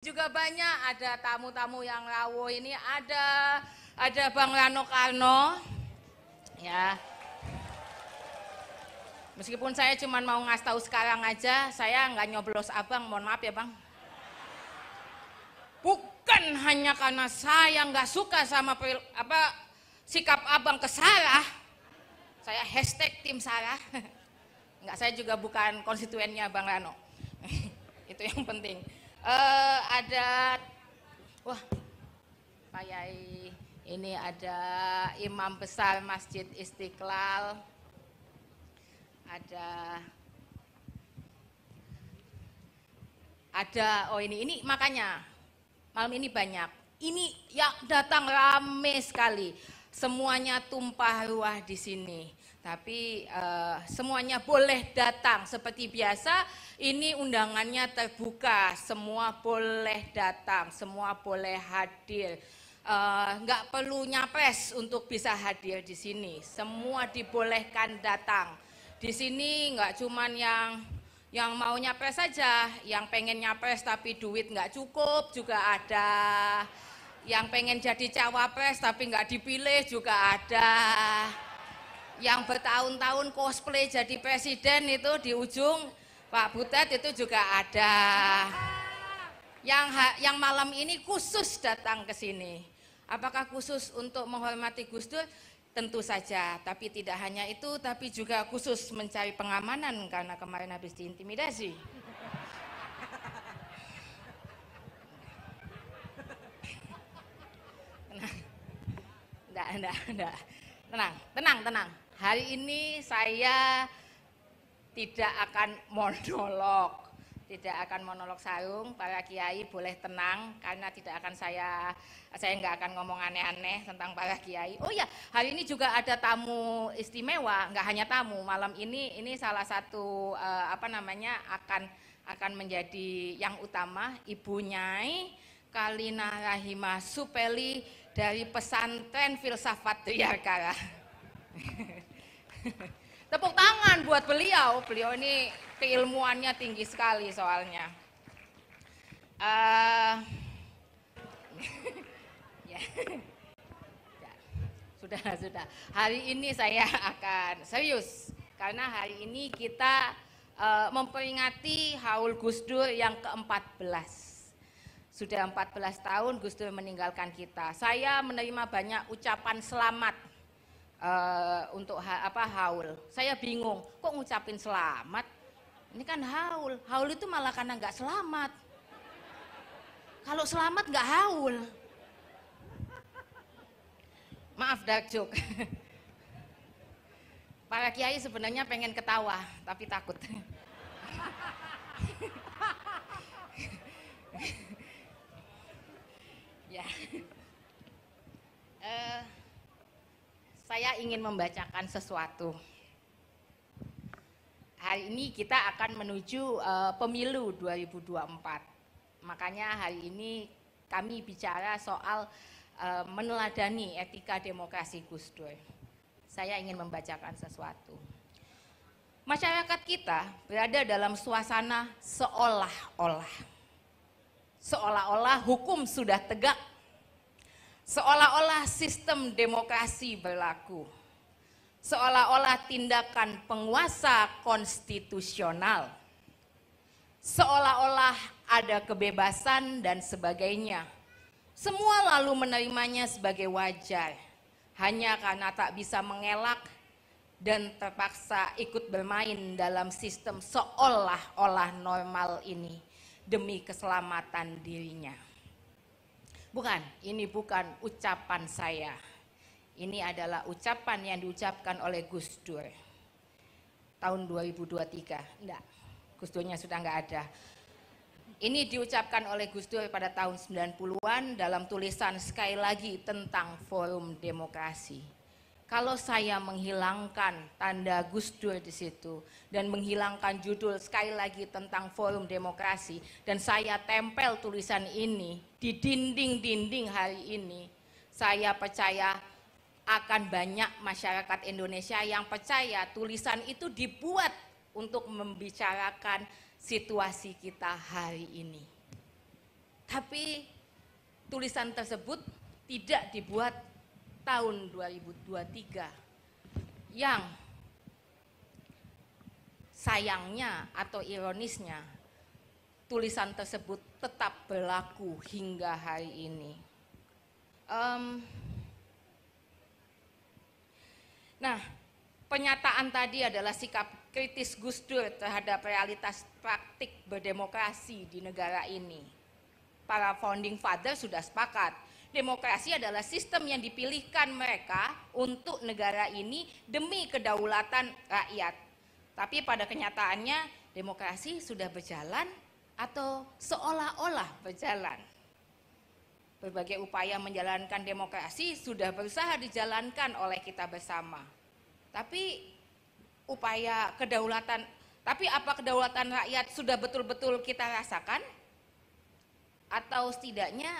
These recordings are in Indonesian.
Juga banyak ada tamu-tamu yang rawo ini ada ada Bang Rano Karno ya. Meskipun saya cuma mau ngasih tahu sekarang aja, saya nggak nyoblos abang, mohon maaf ya bang. Bukan hanya karena saya nggak suka sama peril, apa sikap abang ke Sarah, saya hashtag tim Sarah. Nggak, saya juga bukan konstituennya Bang Rano. Itu yang penting uh, ada wah Pak Yai ini ada Imam Besar Masjid Istiqlal ada ada oh ini ini makanya malam ini banyak ini yang datang rame sekali semuanya tumpah ruah di sini tapi uh, semuanya boleh datang seperti biasa. Ini undangannya terbuka, semua boleh datang, semua boleh hadir. Enggak eh, uh, perlu nyapres untuk bisa hadir di sini. Semua dibolehkan datang. Di sini Enggak cuman yang yang mau nyapres saja, yang pengen nyapres tapi duit enggak cukup juga ada. Yang pengen jadi cawapres tapi enggak dipilih juga ada yang bertahun-tahun cosplay jadi presiden itu di ujung Pak Butet itu juga ada. Yang yang malam ini khusus datang ke sini. Apakah khusus untuk menghormati Gus Dur? Tentu saja, tapi tidak hanya itu, tapi juga khusus mencari pengamanan karena kemarin habis diintimidasi. Nah, enggak, enggak, enggak. Tenang, tenang, tenang. Hari ini saya tidak akan monolog, tidak akan monolog sarung. Para kiai boleh tenang karena tidak akan saya saya nggak akan ngomong aneh-aneh tentang para kiai. Oh ya, hari ini juga ada tamu istimewa, nggak hanya tamu. Malam ini ini salah satu uh, apa namanya akan akan menjadi yang utama Ibu Nyai Kalina Rahimah Supeli dari pesantren filsafat Diyarkara. Tepuk tangan buat beliau. Beliau ini keilmuannya tinggi sekali soalnya. Uh, ya. sudah sudah. Hari ini saya akan serius karena hari ini kita uh, memperingati Haul Gus Dur yang ke-14 sudah 14 tahun Gus Dur meninggalkan kita. Saya menerima banyak ucapan selamat uh, untuk ha, apa haul. Saya bingung, kok ngucapin selamat? Ini kan haul. Haul itu malah karena nggak selamat. Kalau selamat nggak haul. Maaf dark joke. Para kiai sebenarnya pengen ketawa, tapi takut. saya ingin membacakan sesuatu. Hari ini kita akan menuju uh, pemilu 2024. Makanya hari ini kami bicara soal uh, meneladani etika demokrasi Gus Dur. Saya ingin membacakan sesuatu. Masyarakat kita berada dalam suasana seolah-olah. Seolah-olah hukum sudah tegak Seolah-olah sistem demokrasi berlaku. Seolah-olah tindakan penguasa konstitusional. Seolah-olah ada kebebasan dan sebagainya. Semua lalu menerimanya sebagai wajar. Hanya karena tak bisa mengelak dan terpaksa ikut bermain dalam sistem seolah-olah normal ini demi keselamatan dirinya. Bukan, ini bukan ucapan saya. Ini adalah ucapan yang diucapkan oleh Gus Dur tahun 2023. Enggak, Gus Durnya sudah enggak ada. Ini diucapkan oleh Gus Dur pada tahun 90-an dalam tulisan sekali lagi tentang forum demokrasi. Kalau saya menghilangkan tanda Gus Dur di situ dan menghilangkan judul sekali lagi tentang forum demokrasi dan saya tempel tulisan ini di dinding-dinding hari ini, saya percaya akan banyak masyarakat Indonesia yang percaya tulisan itu dibuat untuk membicarakan situasi kita hari ini. Tapi tulisan tersebut tidak dibuat tahun 2023 yang sayangnya atau ironisnya tulisan tersebut tetap berlaku hingga hari ini. Um, nah, pernyataan tadi adalah sikap kritis Gus Dur terhadap realitas praktik berdemokrasi di negara ini. Para founding father sudah sepakat Demokrasi adalah sistem yang dipilihkan mereka untuk negara ini demi kedaulatan rakyat. Tapi pada kenyataannya demokrasi sudah berjalan atau seolah-olah berjalan. Berbagai upaya menjalankan demokrasi sudah berusaha dijalankan oleh kita bersama. Tapi upaya kedaulatan, tapi apa kedaulatan rakyat sudah betul-betul kita rasakan? Atau setidaknya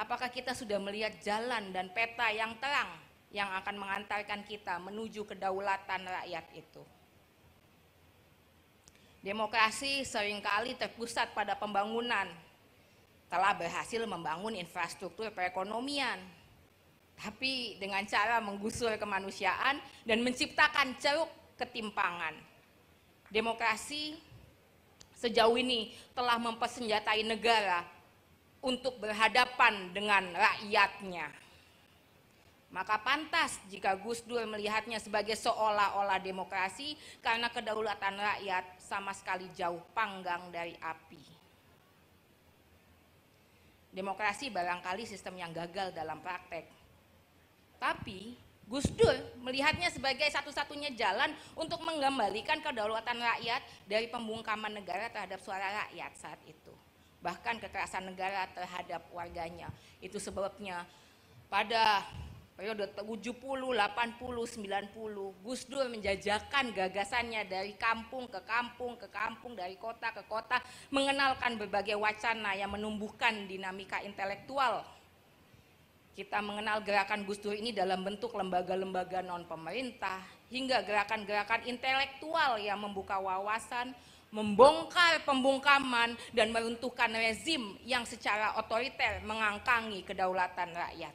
Apakah kita sudah melihat jalan dan peta yang terang yang akan mengantarkan kita menuju kedaulatan rakyat itu? Demokrasi seringkali terpusat pada pembangunan, telah berhasil membangun infrastruktur perekonomian, tapi dengan cara menggusur kemanusiaan dan menciptakan ceruk ketimpangan. Demokrasi sejauh ini telah mempersenjatai negara untuk berhadapan dengan rakyatnya. Maka pantas jika Gus Dur melihatnya sebagai seolah-olah demokrasi karena kedaulatan rakyat sama sekali jauh panggang dari api. Demokrasi barangkali sistem yang gagal dalam praktek. Tapi Gus Dur melihatnya sebagai satu-satunya jalan untuk mengembalikan kedaulatan rakyat dari pembungkaman negara terhadap suara rakyat saat itu bahkan kekerasan negara terhadap warganya. Itu sebabnya pada periode 70, 80, 90 Gus Dur menjajakan gagasannya dari kampung ke kampung, ke kampung, dari kota ke kota, mengenalkan berbagai wacana yang menumbuhkan dinamika intelektual kita mengenal gerakan Gus Dur ini dalam bentuk lembaga-lembaga non pemerintah hingga gerakan-gerakan intelektual yang membuka wawasan, membongkar pembungkaman dan meruntuhkan rezim yang secara otoriter mengangkangi kedaulatan rakyat.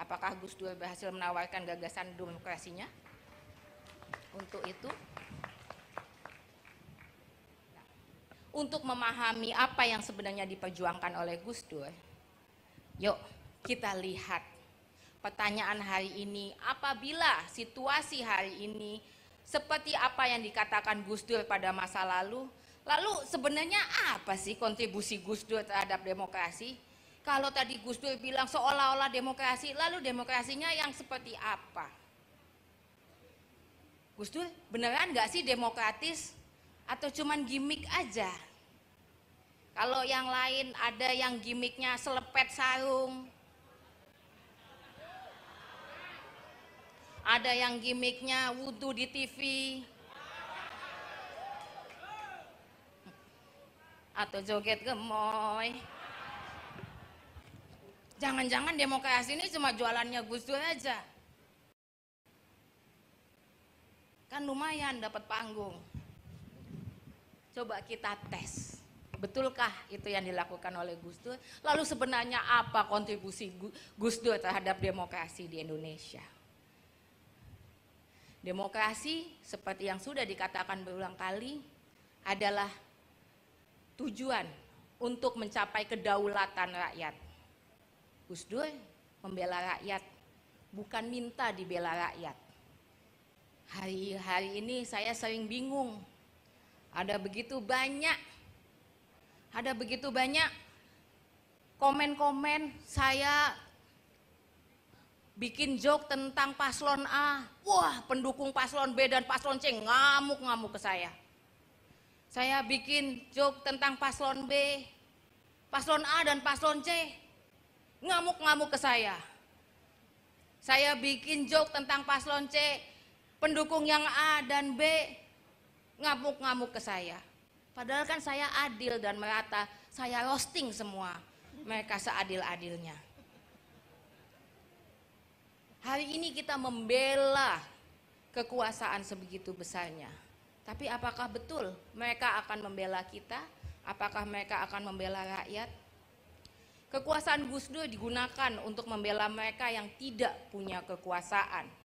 Apakah Gus Dur berhasil menawarkan gagasan demokrasinya? Untuk itu, untuk memahami apa yang sebenarnya diperjuangkan oleh Gus Dur, yuk kita lihat pertanyaan hari ini, apabila situasi hari ini seperti apa yang dikatakan Gus Dur pada masa lalu. Lalu sebenarnya apa sih kontribusi Gus Dur terhadap demokrasi? Kalau tadi Gus Dur bilang seolah-olah demokrasi, lalu demokrasinya yang seperti apa? Gus Dur beneran nggak sih demokratis atau cuman gimmick aja? Kalau yang lain ada yang gimmicknya selepet sarung, ada yang gimmicknya wudhu di TV atau joget gemoy jangan-jangan demokrasi ini cuma jualannya Gus Dur aja kan lumayan dapat panggung coba kita tes betulkah itu yang dilakukan oleh Gus Dur? Lalu sebenarnya apa kontribusi Gus Dur terhadap demokrasi di Indonesia? Demokrasi seperti yang sudah dikatakan berulang kali adalah tujuan untuk mencapai kedaulatan rakyat. Gus Dur membela rakyat, bukan minta dibela rakyat. Hari-hari ini saya sering bingung. Ada begitu banyak ada begitu banyak komen-komen saya bikin joke tentang paslon A. Wah, pendukung paslon B dan paslon C ngamuk-ngamuk ke saya. Saya bikin joke tentang paslon B, paslon A dan paslon C ngamuk-ngamuk ke saya. Saya bikin joke tentang paslon C, pendukung yang A dan B ngamuk-ngamuk ke saya. Padahal kan saya adil dan merata, saya roasting semua mereka seadil-adilnya. Hari ini kita membela kekuasaan sebegitu besarnya. Tapi apakah betul mereka akan membela kita? Apakah mereka akan membela rakyat? Kekuasaan Gus Dur digunakan untuk membela mereka yang tidak punya kekuasaan.